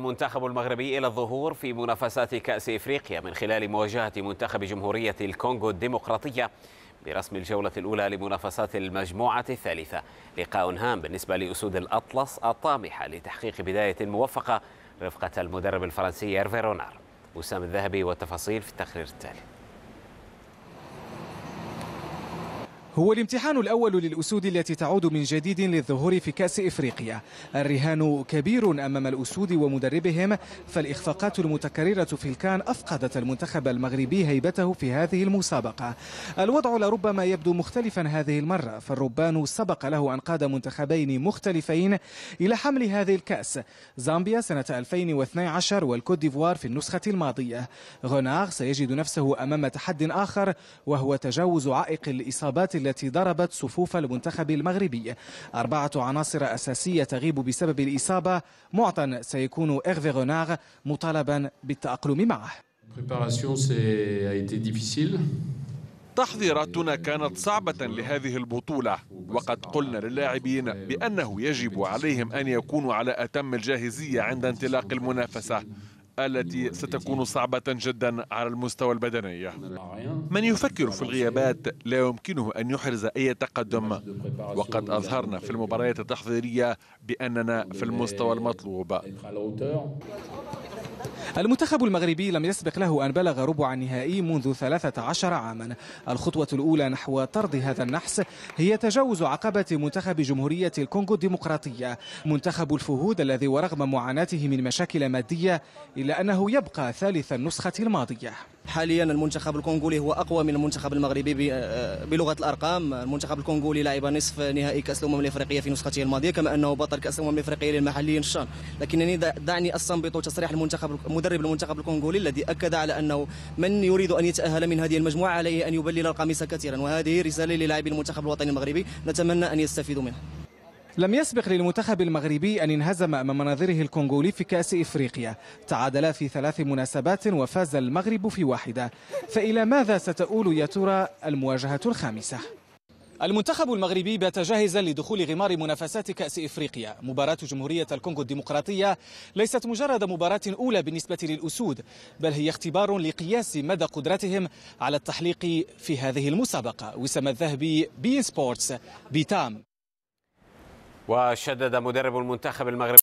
المنتخب المغربي إلى الظهور في منافسات كأس إفريقيا من خلال مواجهة منتخب جمهورية الكونغو الديمقراطية برسم الجولة الأولى لمنافسات المجموعة الثالثة لقاء هام بالنسبة لأسود الأطلس الطامحة لتحقيق بداية موفقة رفقة المدرب الفرنسي إيرفي رونار وسام الذهبي والتفاصيل في التقرير التالي هو الامتحان الأول للأسود التي تعود من جديد للظهور في كأس إفريقيا الرهان كبير أمام الأسود ومدربهم فالإخفاقات المتكررة في الكان أفقدت المنتخب المغربي هيبته في هذه المسابقة الوضع لربما يبدو مختلفا هذه المرة فالربان سبق له أن قاد منتخبين مختلفين إلى حمل هذه الكأس زامبيا سنة 2012 والكوت ديفوار في النسخة الماضية غوناغ سيجد نفسه أمام تحد آخر وهو تجاوز عائق الإصابات التي ضربت صفوف المنتخب المغربي أربعة عناصر أساسية تغيب بسبب الإصابة معطى سيكون إغفي رونار مطالبا بالتأقلم معه تحضيراتنا كانت صعبة لهذه البطولة وقد قلنا للاعبين بأنه يجب عليهم أن يكونوا على أتم الجاهزية عند انطلاق المنافسة التي ستكون صعبة جدا على المستوى البدني من يفكر في الغيابات لا يمكنه أن يحرز أي تقدم وقد أظهرنا في المباريات التحضيرية بأننا في المستوى المطلوب المنتخب المغربي لم يسبق له أن بلغ ربع النهائي منذ 13 عاما الخطوة الأولى نحو طرد هذا النحس هي تجاوز عقبة منتخب جمهورية الكونغو الديمقراطية منتخب الفهود الذي ورغم معاناته من مشاكل مادية إلا أنه يبقى ثالث النسخة الماضية حاليا المنتخب الكونغولي هو اقوى من المنتخب المغربي بلغه الارقام المنتخب الكونغولي لعب نصف نهائي كاس الامم الافريقيه في نسخته الماضيه كما انه بطل كاس الامم الافريقيه للمحليين الشان لكنني دعني استنبط تصريح المنتخب مدرب المنتخب الكونغولي الذي أكد على أنه من يريد أن يتأهل من هذه المجموعة عليه أن يبلل القميص كثيرا وهذه رسالة للاعبي المنتخب الوطني المغربي نتمنى أن يستفيدوا منها لم يسبق للمنتخب المغربي أن انهزم أمام نظيره الكونغولي في كأس إفريقيا تعادلا في ثلاث مناسبات وفاز المغرب في واحدة فإلى ماذا ستؤول يا ترى المواجهة الخامسة؟ المنتخب المغربي بات جاهزا لدخول غمار منافسات كأس إفريقيا مباراة جمهورية الكونغو الديمقراطية ليست مجرد مباراة أولى بالنسبة للأسود بل هي اختبار لقياس مدى قدرتهم على التحليق في هذه المسابقة وسام الذهبي بين سبورتس بيتام وشدد مدرب المنتخب المغربي